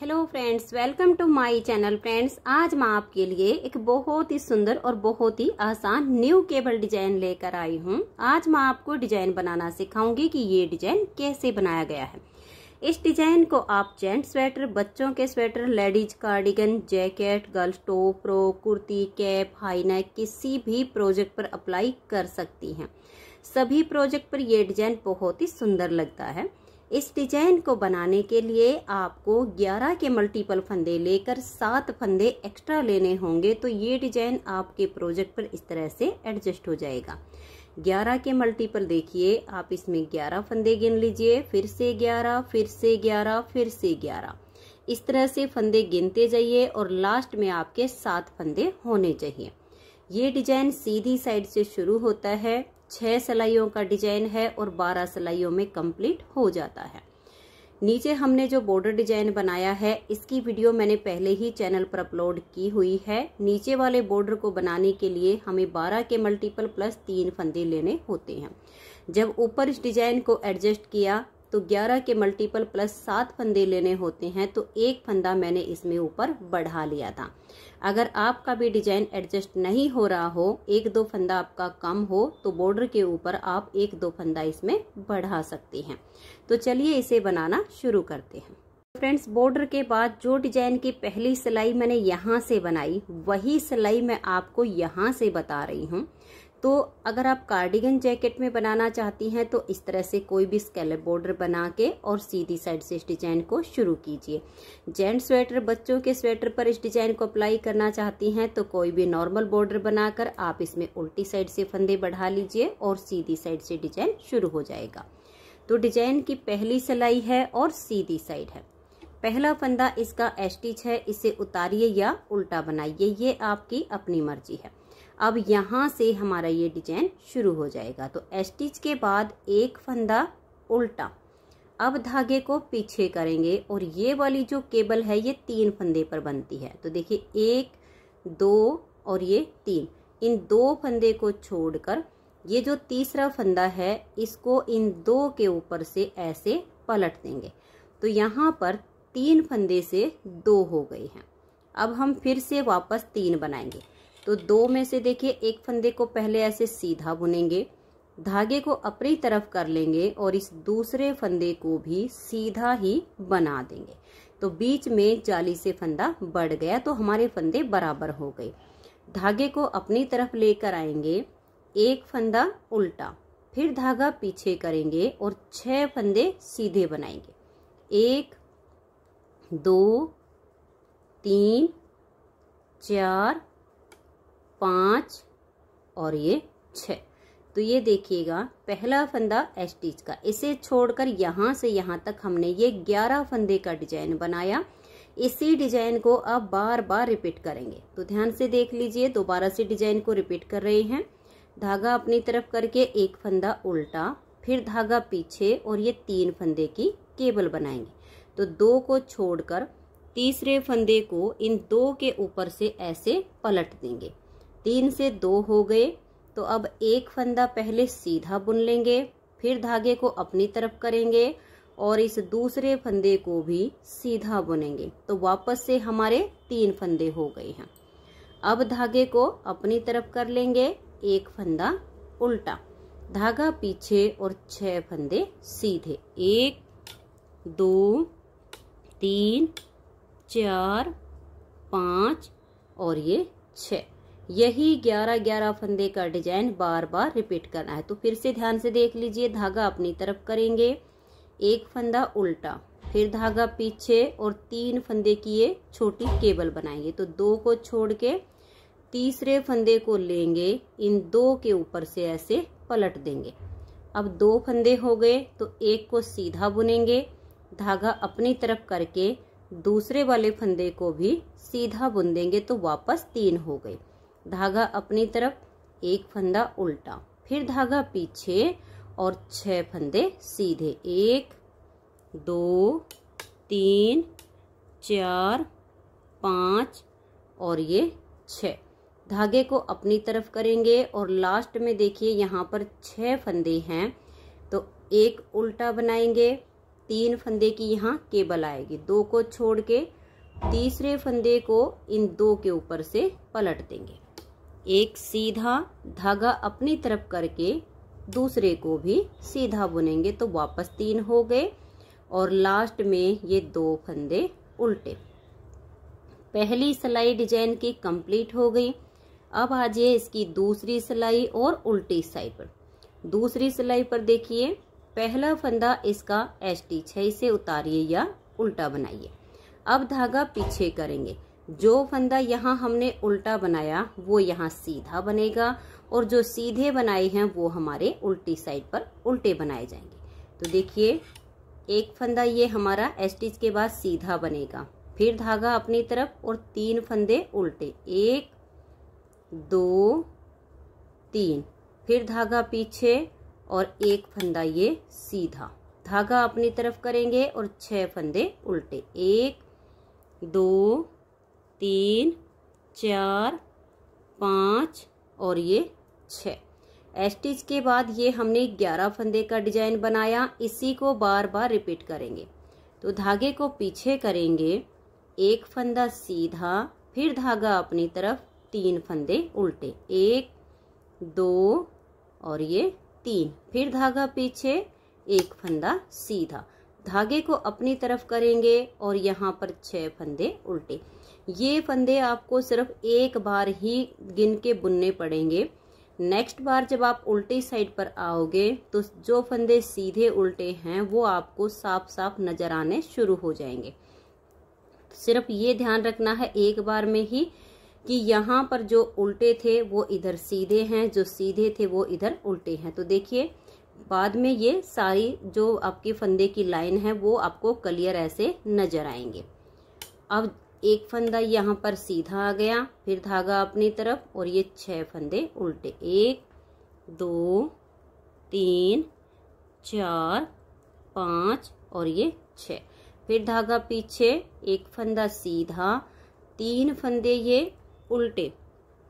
hello friends welcome to my channel friends आज मैं आपके लिए एक बहुत ही सुंदर और बहुत ही आसान न्यू केबल डिजाइन लेकर आई हूँ आज मैं आपको डिजाइन बनाना सिखाऊंगी कि ये डिजाइन कैसे बनाया गया है इस डिजाइन को आप जेंट स्वेटर बच्चों के sweater ladies cardigan jacket girls top frock kurti cap high neck किसी भी प्रोजेक्ट पर अप्लाई कर सकती हैं सभी प्रोजेक्ट पर यह डिजाइन बहुत ही सुंदर लगता है इस डिजाइन को बनाने के लिए आपको 11 के मल्टीपल फंदे लेकर सात फंदे एक्स्ट्रा लेने होंगे तो ये डिजाइन आपके प्रोजेक्ट पर इस तरह से एडजस्ट हो जाएगा 11 के मल्टीपल देखिए आप इसमें 11 फंदे गिन लीजिए फिर से 11 फिर से 11 फिर से 11 इस तरह से फंदे गिनते जाइए और लास्ट में आपके सात फंदे होने चाहिए ये डिजाइन सीधी साइड से शुरू होता है छह सिलाइयों का डिजाइन है और बारह सिलाइयों में कंप्लीट हो जाता है नीचे हमने जो बॉर्डर डिजाइन बनाया है इसकी वीडियो मैंने पहले ही चैनल पर अपलोड की हुई है नीचे वाले बॉर्डर को बनाने के लिए हमें 12 के मल्टीपल प्लस तीन फंदे लेने होते हैं जब ऊपर इस डिजाइन को एडजस्ट किया तो 11 के मल्टीपल प्लस सात फंदे लेने होते हैं तो एक फंदा मैंने इसमें ऊपर बढ़ा लिया था अगर आपका भी डिजाइन एडजस्ट नहीं हो रहा हो एक दो फंदा आपका कम हो तो बॉर्डर के ऊपर आप एक दो फंदा इसमें बढ़ा सकते हैं तो चलिए इसे बनाना शुरू करते हैं फ्रेंड्स बॉर्डर के बाद जो डिजाइन की पहली सिलाई मैंने यहाँ से बनाई वही सिलाई मैं आपको यहाँ से बता रही हूँ तो अगर आप कार्डिगन जैकेट में बनाना चाहती हैं तो इस तरह से कोई भी स्केलर बॉर्डर बना के और सीधी साइड से इस डिजाइन को शुरू कीजिए जेंट स्वेटर बच्चों के स्वेटर पर इस डिजाइन को अप्लाई करना चाहती हैं तो कोई भी नॉर्मल बॉर्डर बनाकर आप इसमें उल्टी साइड से फंदे बढ़ा लीजिए और सीधी साइड से डिजाइन शुरू हो जाएगा तो डिजाइन की पहली सिलाई है और सीधी साइड है पहला फंदा इसका एस्टिच है इसे उतारिए या उल्टा बनाइए ये आपकी अपनी मर्जी है अब यहाँ से हमारा ये डिजाइन शुरू हो जाएगा तो एस्टिच के बाद एक फंदा उल्टा अब धागे को पीछे करेंगे और ये वाली जो केबल है ये तीन फंदे पर बनती है तो देखिए एक दो और ये तीन इन दो फंदे को छोड़कर ये जो तीसरा फंदा है इसको इन दो के ऊपर से ऐसे पलट देंगे तो यहाँ पर तीन फंदे से दो हो गए हैं अब हम फिर से वापस तीन बनाएंगे तो दो में से देखिए एक फंदे को पहले ऐसे सीधा बुनेंगे धागे को अपनी तरफ कर लेंगे और इस दूसरे फंदे को भी सीधा ही बना देंगे तो बीच में जाली से फंदा बढ़ गया तो हमारे फंदे बराबर हो गए धागे को अपनी तरफ लेकर आएंगे एक फंदा उल्टा फिर धागा पीछे करेंगे और छह फंदे सीधे बनाएंगे एक दो तीन चार पाँच और ये छ तो ये देखिएगा पहला फंदा एस्टिच का इसे छोड़कर यहाँ से यहाँ तक हमने ये ग्यारह फंदे का डिजाइन बनाया इसी डिजाइन को अब बार बार रिपीट करेंगे तो ध्यान से देख लीजिए दोबारा से डिजाइन को रिपीट कर रहे हैं धागा अपनी तरफ करके एक फंदा उल्टा फिर धागा पीछे और ये तीन फंदे की केबल बनाएंगे तो दो को छोड़कर तीसरे फंदे को इन दो के ऊपर से ऐसे पलट देंगे तीन से दो हो गए तो अब एक फंदा पहले सीधा बुन लेंगे फिर धागे को अपनी तरफ करेंगे और इस दूसरे फंदे को भी सीधा बुनेंगे तो वापस से हमारे तीन फंदे हो गए हैं अब धागे को अपनी तरफ कर लेंगे एक फंदा उल्टा धागा पीछे और छह फंदे सीधे एक दो तीन चार पाँच और ये छः यही ग्यारह ग्यारह फंदे का डिजाइन बार बार रिपीट करना है तो फिर से ध्यान से देख लीजिए धागा अपनी तरफ करेंगे एक फंदा उल्टा फिर धागा पीछे और तीन फंदे की ये छोटी केबल बनाएंगे तो दो को छोड़ के तीसरे फंदे को लेंगे इन दो के ऊपर से ऐसे पलट देंगे अब दो फंदे हो गए तो एक को सीधा बुनेंगे धागा अपनी तरफ करके दूसरे वाले फंदे को भी सीधा बुन देंगे तो वापस तीन हो गए धागा अपनी तरफ एक फंदा उल्टा फिर धागा पीछे और छह फंदे सीधे एक दो तीन चार पाँच और ये छः धागे को अपनी तरफ करेंगे और लास्ट में देखिए यहाँ पर छः फंदे हैं तो एक उल्टा बनाएंगे तीन फंदे की यहाँ केबल आएगी दो को छोड़ के तीसरे फंदे को इन दो के ऊपर से पलट देंगे एक सीधा धागा अपनी तरफ करके दूसरे को भी सीधा बुनेंगे तो वापस तीन हो गए और लास्ट में ये दो फंदे उल्टे पहली सिलाई डिजाइन की कंप्लीट हो गई अब आ जाइए इसकी दूसरी सिलाई और उल्टी सिलाई पर दूसरी सिलाई पर देखिए पहला फंदा इसका एस टी है से उतारिए या उल्टा बनाइए अब धागा पीछे करेंगे जो फंदा यहाँ हमने उल्टा बनाया वो यहाँ सीधा बनेगा और जो सीधे बनाए हैं वो हमारे उल्टी साइड पर उल्टे बनाए जाएंगे तो देखिए एक फंदा ये हमारा एस्टिच के बाद सीधा बनेगा फिर धागा अपनी तरफ और तीन फंदे उल्टे एक दो तीन फिर धागा पीछे और एक फंदा ये सीधा धागा अपनी तरफ करेंगे और छह फंदे उल्टे एक दो तीन चार पाँच और ये छः एस्टिच के बाद ये हमने ग्यारह फंदे का डिजाइन बनाया इसी को बार बार रिपीट करेंगे तो धागे को पीछे करेंगे एक फंदा सीधा फिर धागा अपनी तरफ तीन फंदे उल्टे एक दो और ये तीन फिर धागा पीछे एक फंदा सीधा धागे को अपनी तरफ करेंगे और यहाँ पर छः फंदे उल्टे ये फंदे आपको सिर्फ एक बार ही गिन के बुनने पड़ेंगे नेक्स्ट बार जब आप उल्टी साइड पर आओगे तो जो फंदे सीधे उल्टे हैं वो आपको साफ साफ नजर आने शुरू हो जाएंगे सिर्फ ये ध्यान रखना है एक बार में ही कि यहाँ पर जो उल्टे थे वो इधर सीधे हैं जो सीधे थे वो इधर उल्टे हैं तो देखिए बाद में ये सारी जो आपके फंदे की लाइन है वो आपको क्लियर ऐसे नजर आएंगे अब एक फंदा यहाँ पर सीधा आ गया फिर धागा अपनी तरफ और ये छह फंदे उल्टे एक दो तीन चार पाँच और ये छः फिर धागा पीछे एक फंदा सीधा तीन फंदे ये उल्टे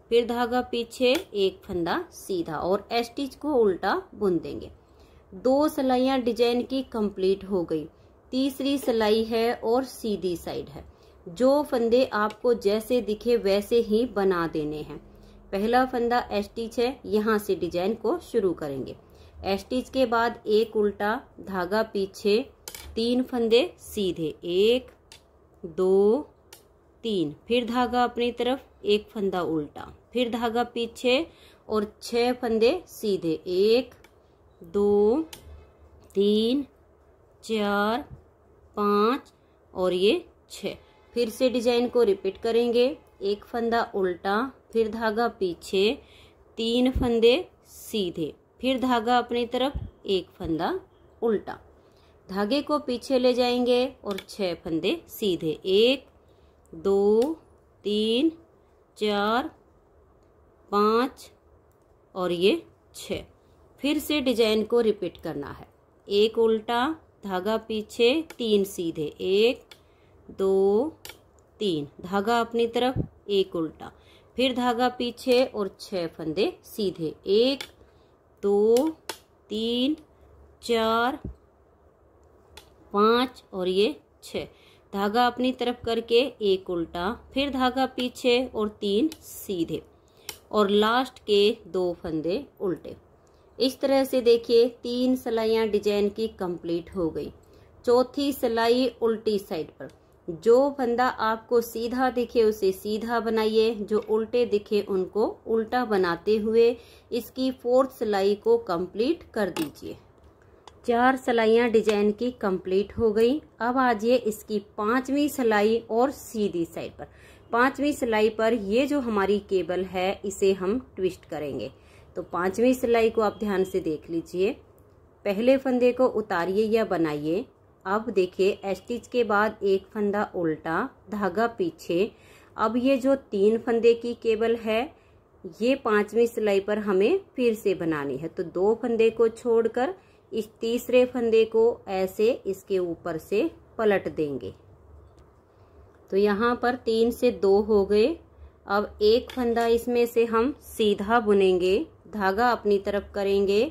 फिर धागा पीछे एक फंदा सीधा और एस्टिच को उल्टा बुन देंगे दो सिलाइयाँ डिजाइन की कंप्लीट हो गई तीसरी सिलाई है और सीधी साइड है जो फंदे आपको जैसे दिखे वैसे ही बना देने हैं पहला फंदा एस्टिच है यहाँ से डिजाइन को शुरू करेंगे एस्टिच के बाद एक उल्टा धागा पीछे तीन फंदे सीधे एक दो तीन फिर धागा अपनी तरफ एक फंदा उल्टा फिर धागा पीछे और छह फंदे सीधे एक दो तीन चार पाँच और ये छः फिर से डिजाइन को रिपीट करेंगे एक फंदा उल्टा फिर धागा पीछे तीन फंदे सीधे फिर धागा अपनी तरफ एक फंदा उल्टा धागे को पीछे ले जाएंगे और छह फंदे सीधे एक दो तीन चार पाँच और ये छ फिर से डिजाइन को रिपीट करना है एक उल्टा धागा पीछे तीन सीधे एक दो तीन धागा अपनी तरफ एक उल्टा फिर धागा पीछे और छह फंदे सीधे एक दो तीन चार पांच और ये छः धागा अपनी तरफ करके एक उल्टा फिर धागा पीछे और तीन सीधे और लास्ट के दो फंदे उल्टे इस तरह से देखिए तीन सिलाइयाँ डिजाइन की कंप्लीट हो गई चौथी सिलाई उल्टी साइड पर जो बंदा आपको सीधा दिखे उसे सीधा बनाइए जो उल्टे दिखे उनको उल्टा बनाते हुए इसकी फोर्थ सिलाई को कंप्लीट कर दीजिए चार सिलाइयाँ डिजाइन की कंप्लीट हो गई अब आ जाइए इसकी पांचवी सिलाई और सीधी साइड पर पांचवी सिलाई पर ये जो हमारी केबल है इसे हम ट्विस्ट करेंगे तो पांचवी सिलाई को आप ध्यान से देख लीजिए पहले फंदे को उतारिए या बनाइए अब देखिए एस्टिच के बाद एक फंदा उल्टा धागा पीछे अब ये जो तीन फंदे की केबल है ये पांचवी सिलाई पर हमें फिर से बनानी है तो दो फंदे को छोड़कर इस तीसरे फंदे को ऐसे इसके ऊपर से पलट देंगे तो यहाँ पर तीन से दो हो गए अब एक फंदा इसमें से हम सीधा बुनेंगे धागा अपनी तरफ करेंगे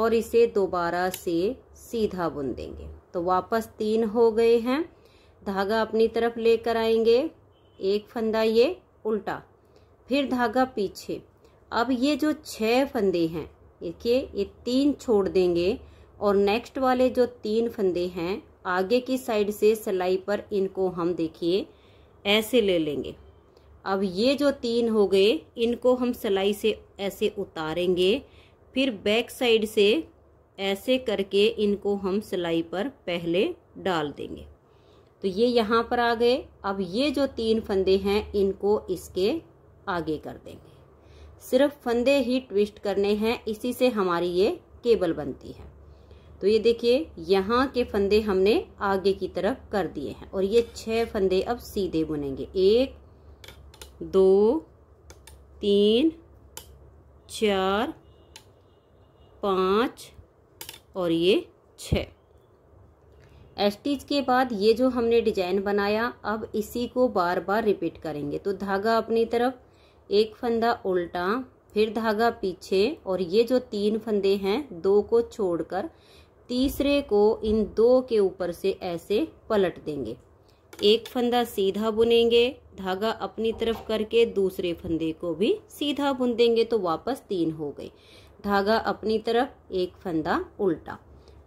और इसे दोबारा से सीधा बुन देंगे तो वापस तीन हो गए हैं धागा अपनी तरफ लेकर आएंगे एक फंदा ये उल्टा फिर धागा पीछे अब ये जो छह फंदे हैं देखिए ये तीन छोड़ देंगे और नेक्स्ट वाले जो तीन फंदे हैं आगे की साइड से सिलाई पर इनको हम देखिए ऐसे ले लेंगे अब ये जो तीन हो गए इनको हम सिलाई से ऐसे उतारेंगे फिर बैक साइड से ऐसे करके इनको हम सिलाई पर पहले डाल देंगे तो ये यहाँ पर आ गए अब ये जो तीन फंदे हैं इनको इसके आगे कर देंगे सिर्फ फंदे ही ट्विस्ट करने हैं इसी से हमारी ये केबल बनती है तो ये देखिए यहाँ के फंदे हमने आगे की तरफ कर दिए हैं और ये छह फंदे अब सीधे बुनेंगे एक दो तीन चार पाँच और ये छ एस्टिच के बाद ये जो हमने डिजाइन बनाया अब इसी को बार बार रिपीट करेंगे तो धागा अपनी तरफ एक फंदा उल्टा फिर धागा पीछे और ये जो तीन फंदे हैं दो को छोड़कर तीसरे को इन दो के ऊपर से ऐसे पलट देंगे एक फंदा सीधा बुनेंगे धागा अपनी तरफ करके दूसरे फंदे को भी सीधा बुन देंगे तो वापस तीन हो गए धागा अपनी तरफ एक फंदा उल्टा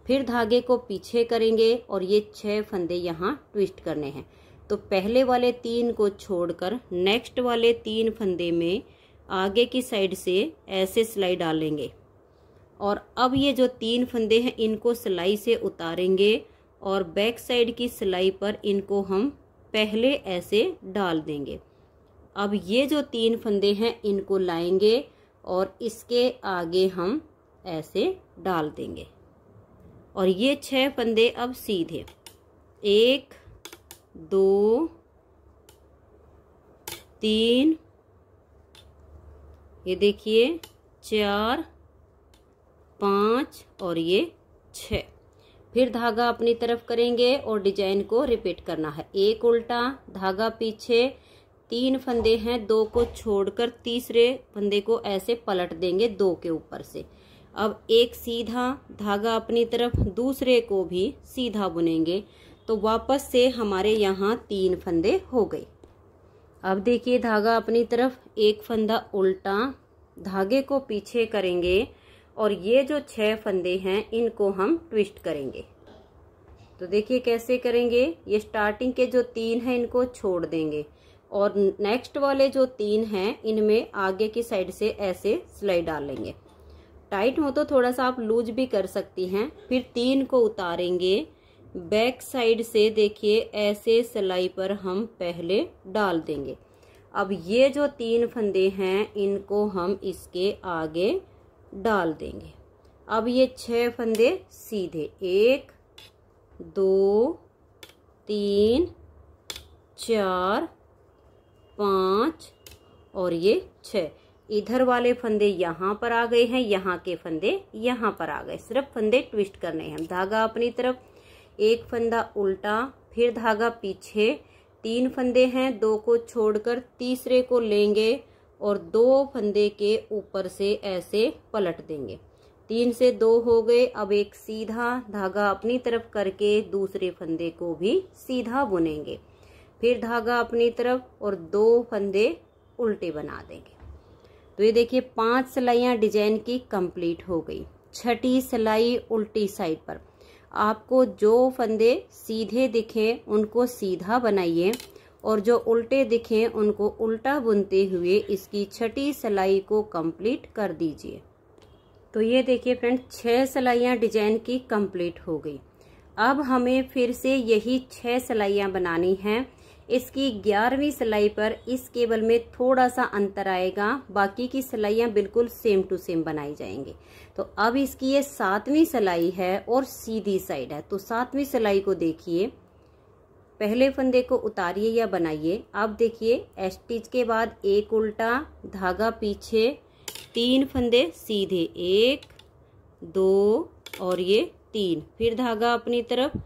फिर धागे को पीछे करेंगे और ये छह फंदे यहाँ ट्विस्ट करने हैं तो पहले वाले तीन को छोड़कर नेक्स्ट वाले तीन फंदे में आगे की साइड से ऐसे सिलाई डालेंगे और अब ये जो तीन फंदे हैं इनको सिलाई से उतारेंगे और बैक साइड की सिलाई पर इनको हम पहले ऐसे डाल देंगे अब ये जो तीन फंदे हैं इनको लाएंगे और इसके आगे हम ऐसे डाल देंगे और ये छह फंदे अब सीधे एक दो तीन ये देखिए चार पाँच और ये छ फिर धागा अपनी तरफ करेंगे और डिजाइन को रिपीट करना है एक उल्टा धागा पीछे तीन फंदे हैं दो को छोड़कर तीसरे फंदे को ऐसे पलट देंगे दो के ऊपर से अब एक सीधा धागा अपनी तरफ दूसरे को भी सीधा बुनेंगे तो वापस से हमारे यहाँ तीन फंदे हो गए अब देखिए धागा अपनी तरफ एक फंदा उल्टा धागे को पीछे करेंगे और ये जो छह फंदे हैं इनको हम ट्विस्ट करेंगे तो देखिए कैसे करेंगे ये स्टार्टिंग के जो तीन हैं इनको छोड़ देंगे और नेक्स्ट वाले जो तीन हैं इनमें आगे की साइड से ऐसे सिलाई डाल लेंगे टाइट हो तो थोड़ा सा आप लूज भी कर सकती हैं फिर तीन को उतारेंगे बैक साइड से देखिए ऐसे सिलाई पर हम पहले डाल देंगे अब ये जो तीन फंदे हैं इनको हम इसके आगे डाल देंगे अब ये छह फंदे सीधे एक दो तीन चार पाँच और ये छ इधर वाले फंदे यहाँ पर आ गए हैं यहाँ के फंदे यहाँ पर आ गए सिर्फ फंदे ट्विस्ट करने हैं धागा अपनी तरफ एक फंदा उल्टा फिर धागा पीछे तीन फंदे हैं दो को छोड़कर तीसरे को लेंगे और दो फंदे के ऊपर से ऐसे पलट देंगे तीन से दो हो गए अब एक सीधा धागा अपनी तरफ करके दूसरे फंदे को भी सीधा बुनेंगे फिर धागा अपनी तरफ और दो फंदे उल्टे बना देंगे तो ये देखिए पांच सिलाइयाँ डिजाइन की कंप्लीट हो गई छठी सिलाई उल्टी साइड पर आपको जो फंदे सीधे दिखें उनको सीधा बनाइए और जो उल्टे दिखें उनको उल्टा बुनते हुए इसकी छठी सिलाई को कंप्लीट कर दीजिए तो ये देखिए फ्रेंड छः सिलाइयाँ डिजाइन की कंप्लीट हो गई अब हमें फिर से यही छः सिलाइयाँ बनानी हैं इसकी ग्यारहवीं सिलाई पर इस केबल में थोड़ा सा अंतर आएगा बाकी की सिलाइयाँ बिल्कुल सेम टू सेम बनाई जाएंगी तो अब इसकी ये सातवीं सिलाई है और सीधी साइड है तो सातवीं सिलाई को देखिए पहले फंदे को उतारिए या बनाइए अब देखिए एस्टिच के बाद एक उल्टा धागा पीछे तीन फंदे सीधे एक दो और ये तीन फिर धागा अपनी तरफ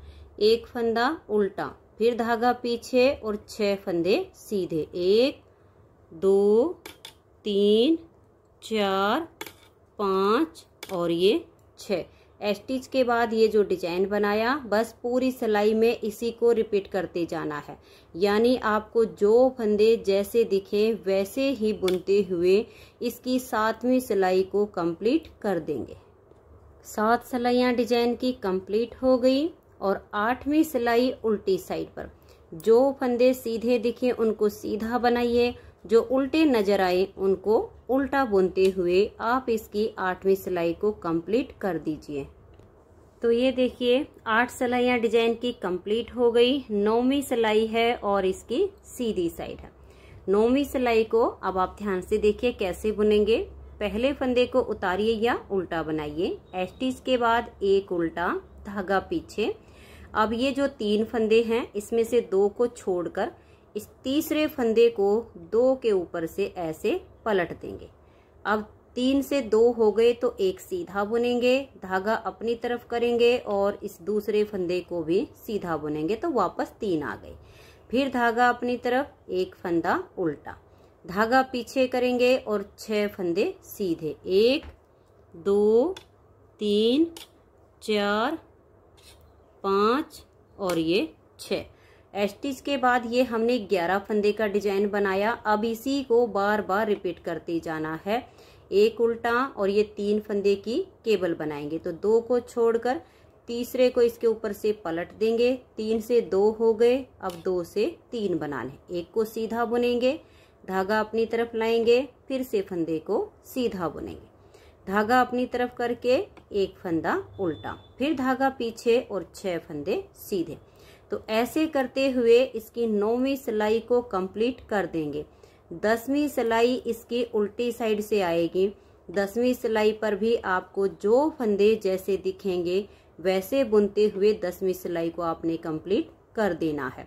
एक फंदा उल्टा फिर धागा पीछे और छह फंदे सीधे एक दो तीन चार पाँच और ये छः एस्टिच के बाद ये जो डिजाइन बनाया बस पूरी सिलाई में इसी को रिपीट करते जाना है यानी आपको जो फंदे जैसे दिखे वैसे ही बुनते हुए इसकी सातवीं सिलाई को कंप्लीट कर देंगे सात सिलाइयाँ डिजाइन की कंप्लीट हो गई और आठवीं सिलाई उल्टी साइड पर जो फंदे सीधे दिखे उनको सीधा बनाइए जो उल्टे नजर आए उनको उल्टा बुनते हुए आप इसकी आठवीं सिलाई को कंप्लीट कर दीजिए तो ये देखिए आठ सिलाइयाँ डिजाइन की कंप्लीट हो गई नौवीं सिलाई है और इसकी सीधी साइड है नौवीं सिलाई को अब आप ध्यान से देखिए कैसे बुनेंगे पहले फंदे को उतारिए या उल्टा बनाइए एस्टिच के बाद एक उल्टा धागा पीछे अब ये जो तीन फंदे हैं इसमें से दो को छोड़कर इस तीसरे फंदे को दो के ऊपर से ऐसे पलट देंगे अब तीन से दो हो गए तो एक सीधा बुनेंगे धागा अपनी तरफ करेंगे और इस दूसरे फंदे को भी सीधा बुनेंगे तो वापस तीन आ गए फिर धागा अपनी तरफ एक फंदा उल्टा धागा पीछे करेंगे और छह फंदे सीधे एक दो तीन चार पाँच और ये छः एस्टिच के बाद ये हमने ग्यारह फंदे का डिजाइन बनाया अब इसी को बार बार रिपीट करते जाना है एक उल्टा और ये तीन फंदे की केबल बनाएंगे तो दो को छोड़कर तीसरे को इसके ऊपर से पलट देंगे तीन से दो हो गए अब दो से तीन बना लें एक को सीधा बुनेंगे धागा अपनी तरफ लाएंगे फिर से फंदे को सीधा बुनेंगे धागा अपनी तरफ करके एक फंदा उल्टा फिर धागा पीछे और छह फंदे सीधे तो ऐसे करते हुए इसकी नौवीं सिलाई को कंप्लीट कर देंगे दसवीं सिलाई इसकी उल्टी साइड से आएगी दसवीं सिलाई पर भी आपको जो फंदे जैसे दिखेंगे वैसे बुनते हुए दसवीं सिलाई को आपने कंप्लीट कर देना है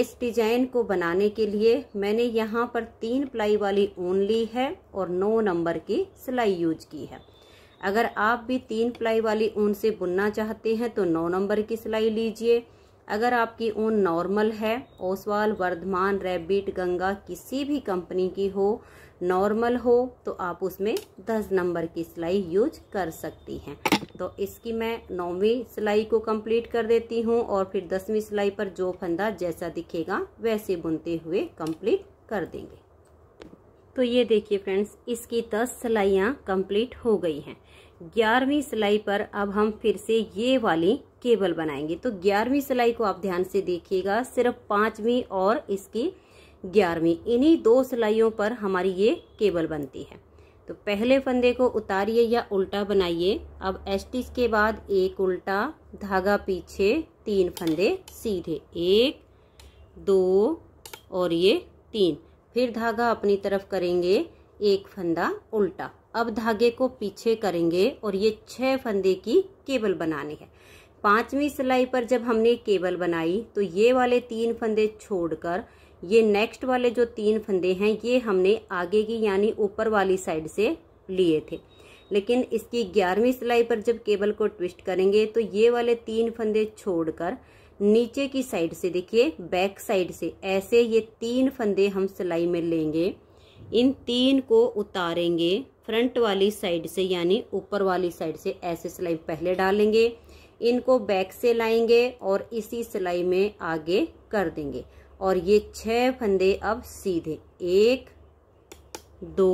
इस डिजाइन को बनाने के लिए मैंने यहाँ पर तीन प्लाई वाली ऊन ली है और नौ नंबर की सिलाई यूज की है अगर आप भी तीन प्लाई वाली ऊन से बुनना चाहते हैं तो नौ नंबर की सिलाई लीजिए अगर आपकी ऊन नॉर्मल है ओसवाल वर्धमान रेबिट गंगा किसी भी कंपनी की हो नॉर्मल हो तो आप उसमें दस नंबर की सिलाई यूज कर सकती हैं तो इसकी मैं नौवीं सिलाई को कंप्लीट कर देती हूँ और फिर दसवीं सिलाई पर जो फंदा जैसा दिखेगा वैसे बुनते हुए कंप्लीट कर देंगे तो ये देखिए फ्रेंड्स इसकी दस सिलाइयाँ कंप्लीट हो गई हैं ग्यारहवीं सिलाई पर अब हम फिर से ये वाली केबल बनाएंगे तो ग्यारहवीं सिलाई को आप ध्यान से देखिएगा सिर्फ पाँचवीं और इसकी ग्यारहवीं इन्हीं दो सिलाइयों पर हमारी ये केबल बनती है तो पहले फंदे को उतारिए या उल्टा बनाइए अब एस्टिच के बाद एक उल्टा धागा पीछे तीन फंदे सीधे एक दो और ये तीन फिर धागा अपनी तरफ करेंगे एक फंदा उल्टा अब धागे को पीछे करेंगे और ये छह फंदे की केबल बनानी है पांचवी सिलाई पर जब हमने केबल बनाई तो ये वाले तीन फंदे छोड़कर ये नेक्स्ट वाले जो तीन फंदे हैं ये हमने आगे की यानी ऊपर वाली साइड से लिए थे लेकिन इसकी ग्यारहवीं सिलाई पर जब केबल को ट्विस्ट करेंगे तो ये वाले तीन फंदे छोड़कर नीचे की साइड से देखिए बैक साइड से ऐसे ये तीन फंदे हम सिलाई में लेंगे इन तीन को उतारेंगे फ्रंट वाली साइड से यानी ऊपर वाली साइड से ऐसे सिलाई पहले डालेंगे इनको बैक से लाएंगे और इसी सिलाई में आगे कर देंगे और ये छह फंदे अब सीधे एक दो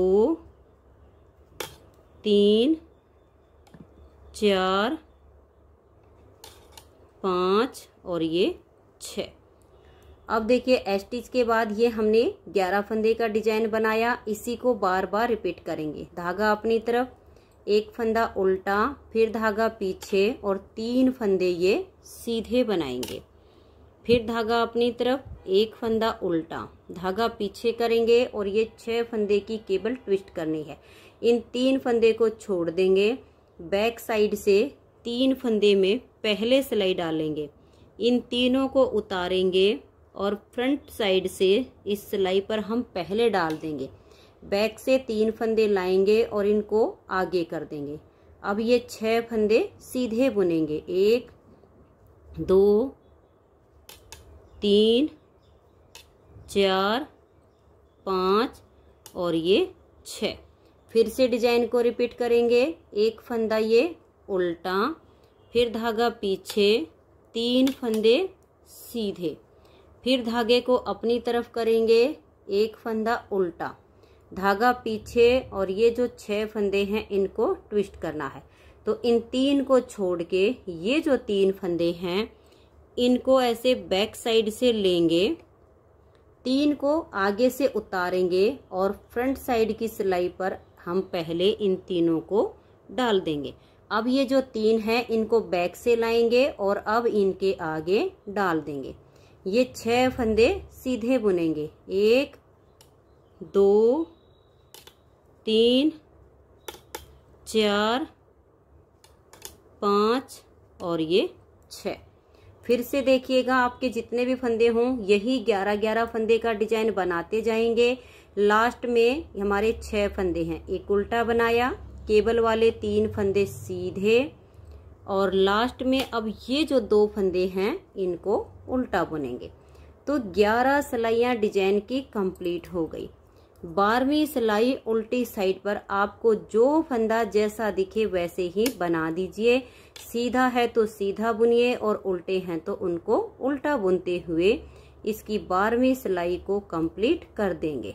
तीन चार पाँच और ये छ अब देखिए एस्टिच के बाद ये हमने ग्यारह फंदे का डिजाइन बनाया इसी को बार बार रिपीट करेंगे धागा अपनी तरफ एक फंदा उल्टा फिर धागा पीछे और तीन फंदे ये सीधे बनाएंगे फिर धागा अपनी तरफ एक फंदा उल्टा धागा पीछे करेंगे और ये छह फंदे की केबल ट्विस्ट करनी है इन तीन फंदे को छोड़ देंगे बैक साइड से तीन फंदे में पहले सिलाई डालेंगे इन तीनों को उतारेंगे और फ्रंट साइड से इस सिलाई पर हम पहले डाल देंगे बैक से तीन फंदे लाएंगे और इनको आगे कर देंगे अब ये छह फंदे सीधे बुनेंगे एक दो तीन चार पाँच और ये छ फिर से डिजाइन को रिपीट करेंगे एक फंदा ये उल्टा फिर धागा पीछे तीन फंदे सीधे फिर धागे को अपनी तरफ करेंगे एक फंदा उल्टा धागा पीछे और ये जो छह फंदे हैं इनको ट्विस्ट करना है तो इन तीन को छोड़ के ये जो तीन फंदे हैं इनको ऐसे बैक साइड से लेंगे तीन को आगे से उतारेंगे और फ्रंट साइड की सिलाई पर हम पहले इन तीनों को डाल देंगे अब ये जो तीन हैं इनको बैक से लाएंगे और अब इनके आगे डाल देंगे ये छह फंदे सीधे बुनेंगे एक दो तीन चार पाँच और ये छः फिर से देखिएगा आपके जितने भी फंदे हों यही ग्यारह ग्यारह फंदे का डिजाइन बनाते जाएंगे लास्ट में हमारे छह फंदे हैं एक उल्टा बनाया केबल वाले तीन फंदे सीधे और लास्ट में अब ये जो दो फंदे हैं इनको उल्टा बुनेंगे तो ग्यारह सिलाइयाँ डिजाइन की कंप्लीट हो गई बारहवीं सिलाई उल्टी साइड पर आपको जो फंदा जैसा दिखे वैसे ही बना दीजिए सीधा है तो सीधा बुनिए और उल्टे हैं तो उनको उल्टा बुनते हुए इसकी बारहवीं सिलाई को कंप्लीट कर देंगे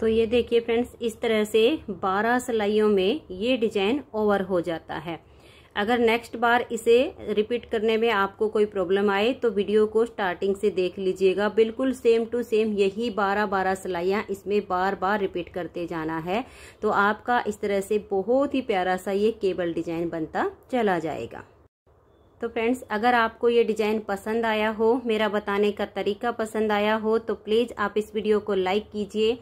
तो ये देखिए फ्रेंड्स इस तरह से 12 सिलाइयों में ये डिजाइन ओवर हो जाता है अगर नेक्स्ट बार इसे रिपीट करने में आपको कोई प्रॉब्लम आए तो वीडियो को स्टार्टिंग से देख लीजिएगा बिल्कुल सेम टू सेम यही बारह बारह सिलाइयाँ इसमें बार बार रिपीट करते जाना है तो आपका इस तरह से बहुत ही प्यारा सा ये केबल डिजाइन बनता चला जाएगा तो फ्रेंड्स अगर आपको ये डिज़ाइन पसंद आया हो मेरा बताने का तरीका पसंद आया हो तो प्लीज़ आप इस वीडियो को लाइक कीजिए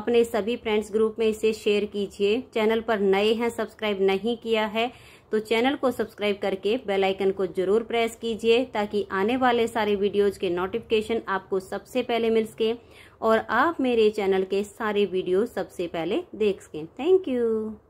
अपने सभी फ्रेंड्स ग्रुप में इसे शेयर कीजिए चैनल पर नए हैं सब्सक्राइब नहीं किया है तो चैनल को सब्सक्राइब करके बेल आइकन को जरूर प्रेस कीजिए ताकि आने वाले सारे वीडियोज के नोटिफिकेशन आपको सबसे पहले मिल सके और आप मेरे चैनल के सारे वीडियो सबसे पहले देख सकें थैंक यू